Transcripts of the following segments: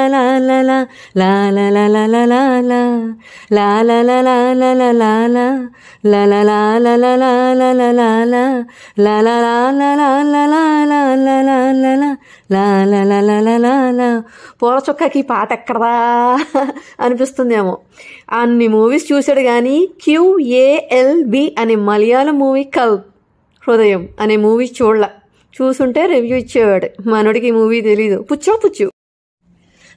పూల చుక్కకి పాట ఎక్కడదా అనిపిస్తుందేమో అన్ని మూవీస్ చూశాడు కానీ క్యూఏఎల్బి అనే మలయాళం మూవీ కల్ హృదయం అనే మూవీ చూడలే చూసుంటే రివ్యూ ఇచ్చేవాడు మనోడికి ఈ మూవీ తెలీదు పుచ్చో పుచ్చు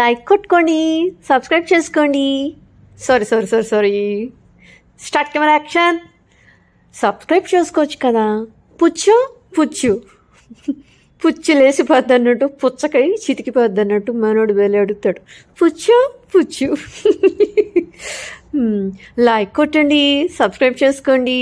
లైక్ కొట్టుకోండి సబ్స్క్రైబ్ చేసుకోండి sorry sorry sorry sorry start camera action subscribe చేసుకోవచ్చు కదా పుచ్చు పుచ్చు పుచ్చు లేచిపోద్ది అన్నట్టు పుచ్చకై చితికిపోద్ది అన్నట్టు మనోడు వెళ్ళి అడుగుతాడు పుచ్చు పుచ్చు లైక్ hmm. కొట్టండి సబ్స్క్రైబ్ చేసుకోండి